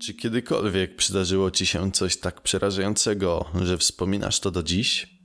Czy kiedykolwiek przydarzyło ci się coś tak przerażającego, że wspominasz to do dziś?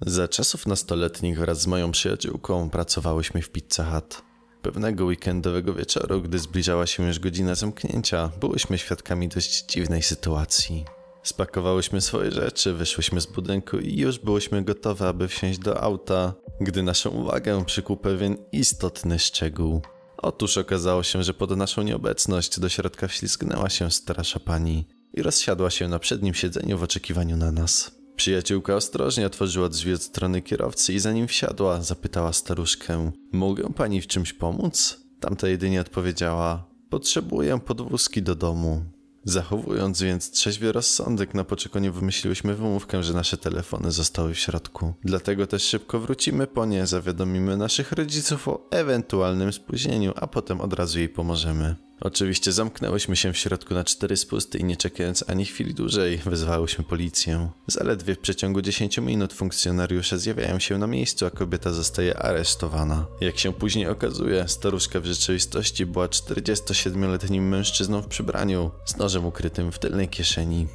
Za czasów nastoletnich wraz z moją przyjaciółką pracowałyśmy w Pizza Hut. Pewnego weekendowego wieczoru, gdy zbliżała się już godzina zamknięcia, byłyśmy świadkami dość dziwnej sytuacji. Spakowałyśmy swoje rzeczy, wyszłyśmy z budynku i już byłyśmy gotowe, aby wsiąść do auta, gdy naszą uwagę przykuł pewien istotny szczegół. Otóż okazało się, że pod naszą nieobecność do środka wślizgnęła się starsza pani i rozsiadła się na przednim siedzeniu w oczekiwaniu na nas. Przyjaciółka ostrożnie otworzyła drzwi od strony kierowcy i zanim wsiadła, zapytała staruszkę: Mogę pani w czymś pomóc? Tamta jedynie odpowiedziała: Potrzebuję podwózki do domu. Zachowując więc trzeźwy rozsądek, na poczekaniu wymyśliłyśmy wymówkę, że nasze telefony zostały w środku. Dlatego też szybko wrócimy po nie, zawiadomimy naszych rodziców o ewentualnym spóźnieniu, a potem od razu jej pomożemy. Oczywiście zamknęłyśmy się w środku na cztery spusty i nie czekając ani chwili dłużej wezwałyśmy policję. Zaledwie w przeciągu 10 minut funkcjonariusze zjawiają się na miejscu, a kobieta zostaje aresztowana. Jak się później okazuje, staruszka w rzeczywistości była 47-letnim mężczyzną w przybraniu z nożem ukrytym w tylnej kieszeni.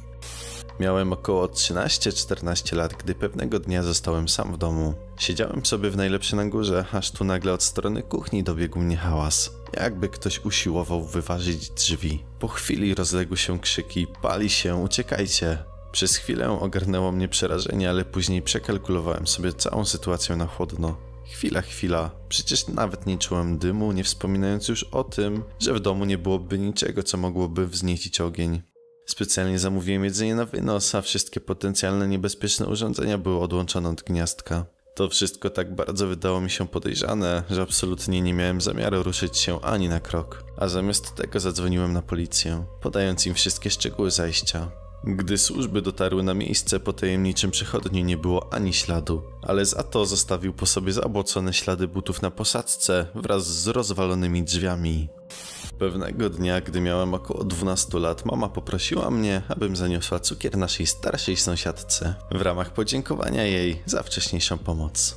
Miałem około 13-14 lat, gdy pewnego dnia zostałem sam w domu. Siedziałem sobie w najlepszej na górze, aż tu nagle od strony kuchni dobiegł mnie hałas jakby ktoś usiłował wyważyć drzwi. Po chwili rozległy się krzyki: pali się, uciekajcie! Przez chwilę ogarnęło mnie przerażenie, ale później przekalkulowałem sobie całą sytuację na chłodno. Chwila, chwila, przecież nawet nie czułem dymu, nie wspominając już o tym, że w domu nie byłoby niczego, co mogłoby wzniecić ogień. Specjalnie zamówiłem jedzenie na wynos, a wszystkie potencjalne niebezpieczne urządzenia były odłączone od gniazdka. To wszystko tak bardzo wydało mi się podejrzane, że absolutnie nie miałem zamiaru ruszyć się ani na krok, a zamiast tego zadzwoniłem na policję, podając im wszystkie szczegóły zajścia. Gdy służby dotarły na miejsce, po tajemniczym przechodniu nie było ani śladu, ale za to zostawił po sobie zabłocone ślady butów na posadzce wraz z rozwalonymi drzwiami. Pewnego dnia, gdy miałem około 12 lat, mama poprosiła mnie, abym zaniosła cukier naszej starszej sąsiadce w ramach podziękowania jej za wcześniejszą pomoc.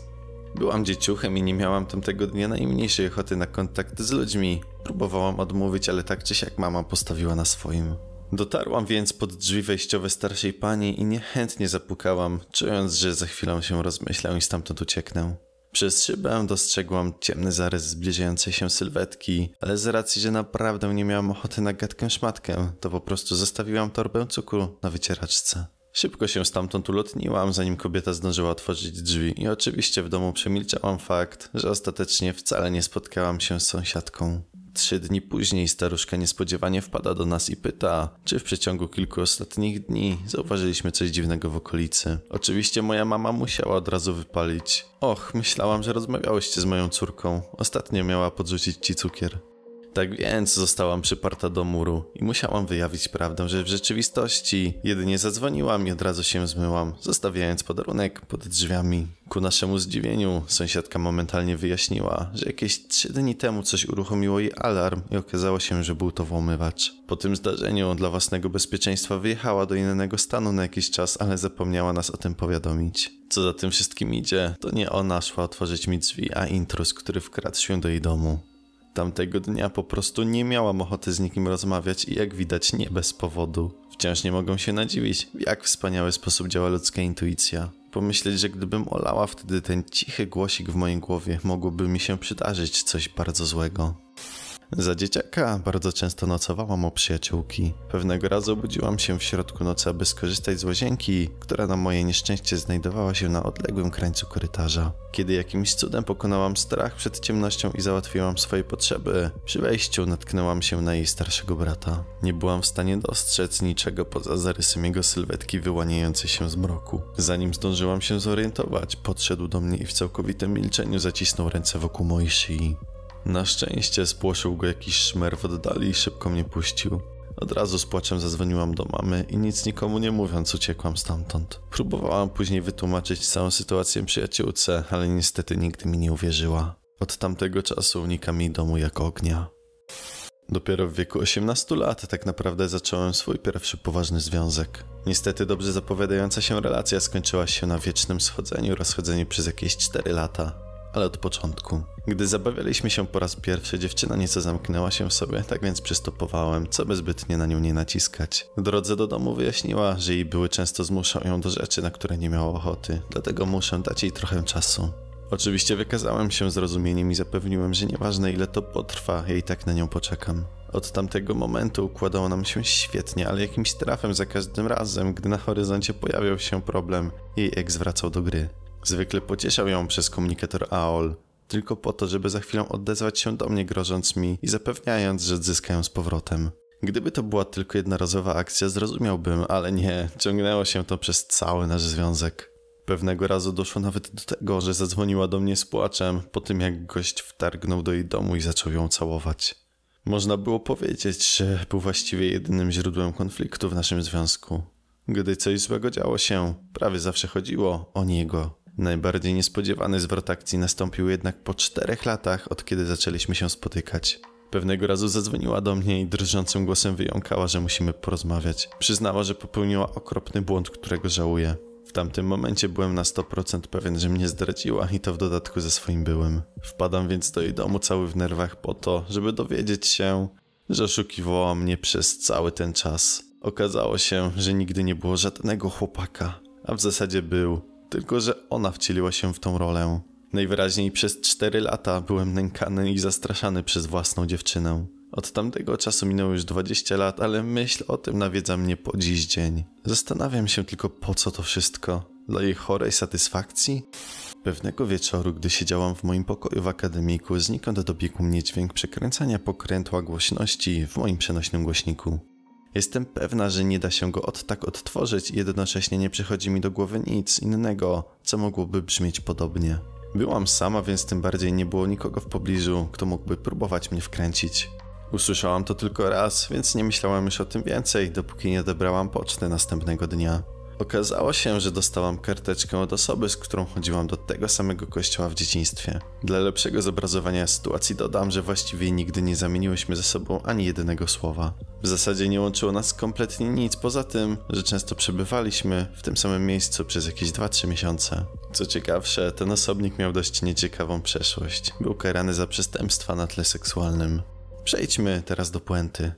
Byłam dzieciuchem i nie miałam tamtego dnia najmniejszej ochoty na kontakt z ludźmi. Próbowałam odmówić, ale tak czy siak mama postawiła na swoim. Dotarłam więc pod drzwi wejściowe starszej pani i niechętnie zapukałam, czując, że za chwilę się rozmyślę i stamtąd ucieknę. Przez szybę dostrzegłam ciemny zarys zbliżającej się sylwetki, ale z racji, że naprawdę nie miałam ochoty na gadkę szmatkę, to po prostu zostawiłam torbę cukru na wycieraczce. Szybko się stamtąd ulotniłam, zanim kobieta zdążyła otworzyć drzwi i oczywiście w domu przemilczałam fakt, że ostatecznie wcale nie spotkałam się z sąsiadką. Trzy dni później staruszka niespodziewanie wpada do nas i pyta, czy w przeciągu kilku ostatnich dni zauważyliśmy coś dziwnego w okolicy. Oczywiście moja mama musiała od razu wypalić. Och, myślałam, że rozmawiałyście z moją córką. Ostatnio miała podrzucić ci cukier. Tak więc zostałam przyparta do muru i musiałam wyjawić prawdę, że w rzeczywistości jedynie zadzwoniłam i od razu się zmyłam, zostawiając podarunek pod drzwiami. Ku naszemu zdziwieniu sąsiadka momentalnie wyjaśniła, że jakieś trzy dni temu coś uruchomiło jej alarm i okazało się, że był to włamywacz. Po tym zdarzeniu dla własnego bezpieczeństwa wyjechała do innego stanu na jakiś czas, ale zapomniała nas o tym powiadomić. Co za tym wszystkim idzie, to nie ona szła otworzyć mi drzwi, a intrus, który wkradł się do jej domu. Tamtego dnia po prostu nie miałam ochoty z nikim rozmawiać i jak widać nie bez powodu. Wciąż nie mogę się nadziwić, jak wspaniały sposób działa ludzka intuicja. Pomyśleć, że gdybym olała wtedy ten cichy głosik w mojej głowie, mogłoby mi się przydarzyć coś bardzo złego. Za dzieciaka bardzo często nocowałam u przyjaciółki. Pewnego razu obudziłam się w środku nocy, aby skorzystać z łazienki, która na moje nieszczęście znajdowała się na odległym krańcu korytarza. Kiedy jakimś cudem pokonałam strach przed ciemnością i załatwiłam swoje potrzeby, przy wejściu natknęłam się na jej starszego brata. Nie byłam w stanie dostrzec niczego poza zarysem jego sylwetki wyłaniającej się z mroku. Zanim zdążyłam się zorientować, podszedł do mnie i w całkowitym milczeniu zacisnął ręce wokół mojej szyi. Na szczęście spłoszył go jakiś szmer w oddali i szybko mnie puścił. Od razu z płaczem zadzwoniłam do mamy i nic nikomu nie mówiąc uciekłam stamtąd. Próbowałam później wytłumaczyć całą sytuację przyjaciółce, ale niestety nigdy mi nie uwierzyła. Od tamtego czasu unika mi domu jak ognia. Dopiero w wieku 18 lat tak naprawdę zacząłem swój pierwszy poważny związek. Niestety dobrze zapowiadająca się relacja skończyła się na wiecznym schodzeniu rozchodzeniu przez jakieś 4 lata ale od początku. Gdy zabawialiśmy się po raz pierwszy, dziewczyna nieco zamknęła się w sobie, tak więc przystopowałem, co by zbytnie na nią nie naciskać. W drodze do domu wyjaśniła, że jej były często zmuszał ją do rzeczy, na które nie miała ochoty, dlatego muszę dać jej trochę czasu. Oczywiście wykazałem się zrozumieniem i zapewniłem, że nieważne ile to potrwa, jej tak na nią poczekam. Od tamtego momentu układało nam się świetnie, ale jakimś trafem za każdym razem, gdy na horyzoncie pojawiał się problem, jej eks wracał do gry. Zwykle pocieszał ją przez komunikator AOL, tylko po to, żeby za chwilę odezwać się do mnie grożąc mi i zapewniając, że odzyska ją z powrotem. Gdyby to była tylko jednorazowa akcja, zrozumiałbym, ale nie, ciągnęło się to przez cały nasz związek. Pewnego razu doszło nawet do tego, że zadzwoniła do mnie z płaczem po tym, jak gość wtargnął do jej domu i zaczął ją całować. Można było powiedzieć, że był właściwie jedynym źródłem konfliktu w naszym związku. Gdy coś złego działo się, prawie zawsze chodziło o niego. Najbardziej niespodziewany zwrot akcji nastąpił jednak po czterech latach, od kiedy zaczęliśmy się spotykać. Pewnego razu zadzwoniła do mnie i drżącym głosem wyjąkała, że musimy porozmawiać. Przyznała, że popełniła okropny błąd, którego żałuje. W tamtym momencie byłem na 100% pewien, że mnie zdradziła i to w dodatku ze swoim byłym. Wpadam więc do jej domu cały w nerwach po to, żeby dowiedzieć się, że oszukiwała mnie przez cały ten czas. Okazało się, że nigdy nie było żadnego chłopaka, a w zasadzie był tylko, że ona wcieliła się w tą rolę. Najwyraźniej przez 4 lata byłem nękany i zastraszany przez własną dziewczynę. Od tamtego czasu minęło już 20 lat, ale myśl o tym nawiedza mnie po dziś dzień. Zastanawiam się tylko po co to wszystko. Dla jej chorej satysfakcji? Pewnego wieczoru, gdy siedziałam w moim pokoju w akademiku, znikąd dobiegł mnie dźwięk przekręcania pokrętła głośności w moim przenośnym głośniku. Jestem pewna, że nie da się go od tak odtworzyć i jednocześnie nie przychodzi mi do głowy nic innego, co mogłoby brzmieć podobnie. Byłam sama, więc tym bardziej nie było nikogo w pobliżu, kto mógłby próbować mnie wkręcić. Usłyszałam to tylko raz, więc nie myślałam już o tym więcej, dopóki nie odebrałam poczty następnego dnia. Okazało się, że dostałam karteczkę od osoby, z którą chodziłam do tego samego kościoła w dzieciństwie. Dla lepszego zobrazowania sytuacji dodam, że właściwie nigdy nie zamieniłyśmy ze sobą ani jednego słowa. W zasadzie nie łączyło nas kompletnie nic poza tym, że często przebywaliśmy w tym samym miejscu przez jakieś 2-3 miesiące. Co ciekawsze, ten osobnik miał dość nieciekawą przeszłość. Był karany za przestępstwa na tle seksualnym. Przejdźmy teraz do puenty.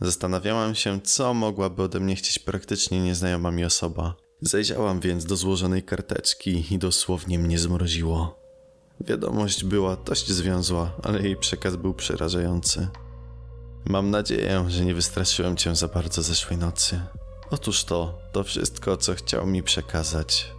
Zastanawiałam się, co mogłaby ode mnie chcieć praktycznie nieznajoma mi osoba. Zajrzałam więc do złożonej karteczki i dosłownie mnie zmroziło. Wiadomość była dość związła, ale jej przekaz był przerażający. Mam nadzieję, że nie wystraszyłem cię za bardzo zeszłej nocy. Otóż to, to wszystko, co chciał mi przekazać.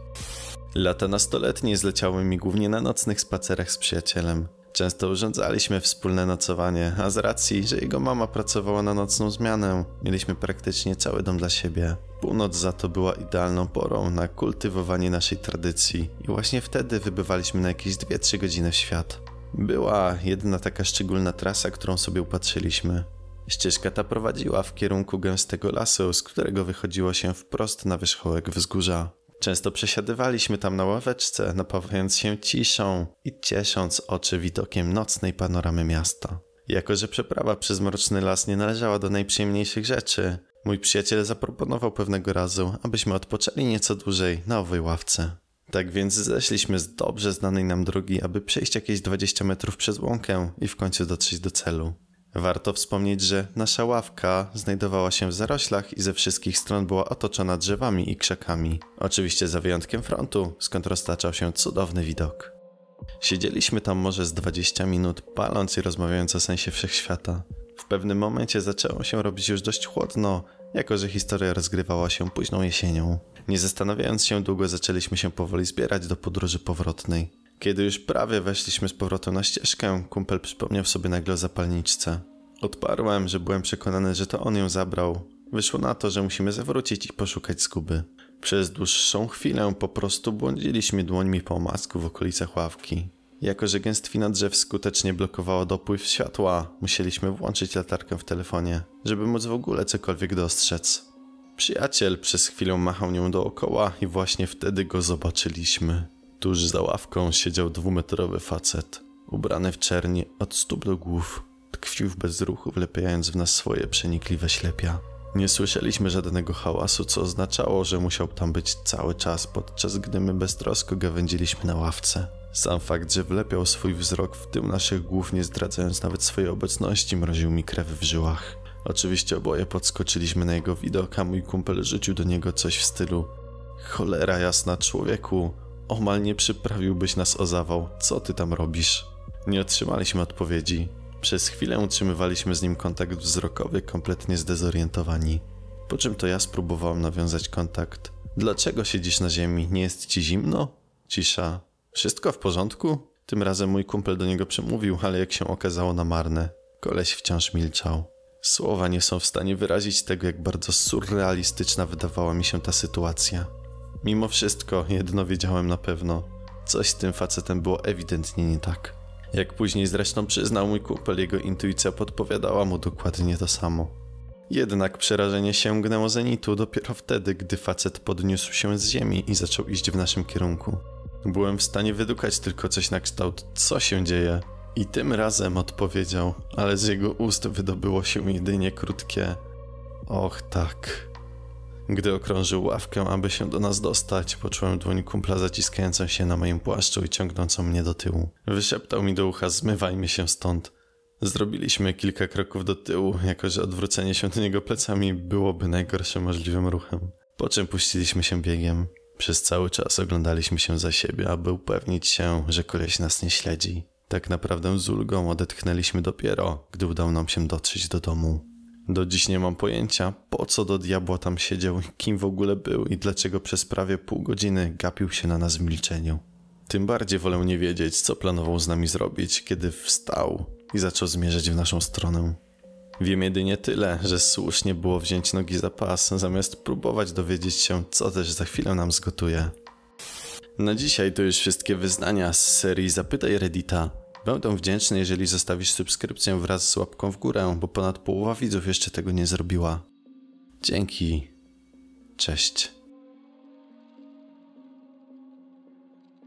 Lata nastoletnie zleciały mi głównie na nocnych spacerach z przyjacielem. Często urządzaliśmy wspólne nocowanie, a z racji, że jego mama pracowała na nocną zmianę, mieliśmy praktycznie cały dom dla siebie. Północ za to była idealną porą na kultywowanie naszej tradycji i właśnie wtedy wybywaliśmy na jakieś 2-3 godziny w świat. Była jedna taka szczególna trasa, którą sobie upatrzyliśmy. Ścieżka ta prowadziła w kierunku gęstego lasu, z którego wychodziło się wprost na wierzchołek wzgórza. Często przesiadywaliśmy tam na ławeczce, napawając się ciszą i ciesząc oczy widokiem nocnej panoramy miasta. Jako, że przeprawa przez mroczny las nie należała do najprzyjemniejszych rzeczy, mój przyjaciel zaproponował pewnego razu, abyśmy odpoczęli nieco dłużej na owej ławce. Tak więc zeszliśmy z dobrze znanej nam drogi, aby przejść jakieś 20 metrów przez łąkę i w końcu dotrzeć do celu. Warto wspomnieć, że nasza ławka znajdowała się w zaroślach i ze wszystkich stron była otoczona drzewami i krzakami. Oczywiście za wyjątkiem frontu, skąd roztaczał się cudowny widok. Siedzieliśmy tam może z 20 minut, paląc i rozmawiając o sensie wszechświata. W pewnym momencie zaczęło się robić już dość chłodno, jako że historia rozgrywała się późną jesienią. Nie zastanawiając się długo, zaczęliśmy się powoli zbierać do podróży powrotnej. Kiedy już prawie weszliśmy z powrotem na ścieżkę, kumpel przypomniał sobie nagle o zapalniczce. Odparłem, że byłem przekonany, że to on ją zabrał. Wyszło na to, że musimy zawrócić i poszukać zguby. Przez dłuższą chwilę po prostu błądziliśmy dłońmi po masku w okolicach ławki. Jako, że gęstwina drzew skutecznie blokowała dopływ światła, musieliśmy włączyć latarkę w telefonie, żeby móc w ogóle cokolwiek dostrzec. Przyjaciel przez chwilę machał nią dookoła i właśnie wtedy go zobaczyliśmy. Tuż za ławką siedział dwumetrowy facet, ubrany w czerni od stóp do głów. Tkwił w bezruchu, wlepiając w nas swoje przenikliwe ślepia. Nie słyszeliśmy żadnego hałasu, co oznaczało, że musiał tam być cały czas, podczas gdy my beztrosko gawędziliśmy na ławce. Sam fakt, że wlepiał swój wzrok w tył naszych głów, nie zdradzając nawet swojej obecności, mroził mi krew w żyłach. Oczywiście oboje podskoczyliśmy na jego widok, a mój kumpel rzucił do niego coś w stylu Cholera jasna, człowieku, Omal nie przyprawiłbyś nas o zawał, co ty tam robisz? Nie otrzymaliśmy odpowiedzi. Przez chwilę utrzymywaliśmy z nim kontakt wzrokowy, kompletnie zdezorientowani. Po czym to ja spróbowałam nawiązać kontakt. Dlaczego siedzisz na ziemi? Nie jest ci zimno? Cisza. Wszystko w porządku? Tym razem mój kumpel do niego przemówił, ale jak się okazało na marne. Koleś wciąż milczał. Słowa nie są w stanie wyrazić tego, jak bardzo surrealistyczna wydawała mi się ta sytuacja. Mimo wszystko, jedno wiedziałem na pewno. Coś z tym facetem było ewidentnie nie tak. Jak później zresztą przyznał mój kupel, jego intuicja podpowiadała mu dokładnie to samo. Jednak przerażenie sięgnęło zenitu dopiero wtedy, gdy facet podniósł się z ziemi i zaczął iść w naszym kierunku. Byłem w stanie wydukać tylko coś na kształt co się dzieje. I tym razem odpowiedział, ale z jego ust wydobyło się jedynie krótkie Och tak. Gdy okrążył ławkę, aby się do nas dostać, poczułem dłoń kumpla zaciskającą się na moim płaszczu i ciągnącą mnie do tyłu. Wyszeptał mi do ucha, zmywajmy się stąd. Zrobiliśmy kilka kroków do tyłu, jako że odwrócenie się do niego plecami byłoby najgorszym możliwym ruchem. Po czym puściliśmy się biegiem. Przez cały czas oglądaliśmy się za siebie, aby upewnić się, że koleś nas nie śledzi. Tak naprawdę z ulgą odetchnęliśmy dopiero, gdy udało nam się dotrzeć do domu. Do dziś nie mam pojęcia, po co do diabła tam siedział, kim w ogóle był i dlaczego przez prawie pół godziny gapił się na nas w milczeniu. Tym bardziej wolę nie wiedzieć, co planował z nami zrobić, kiedy wstał i zaczął zmierzać w naszą stronę. Wiem jedynie tyle, że słusznie było wziąć nogi za pas, zamiast próbować dowiedzieć się, co też za chwilę nam zgotuje. Na dzisiaj to już wszystkie wyznania z serii Zapytaj Reddita. Będę wdzięczny, jeżeli zostawisz subskrypcję wraz z łapką w górę, bo ponad połowa widzów jeszcze tego nie zrobiła. Dzięki. Cześć.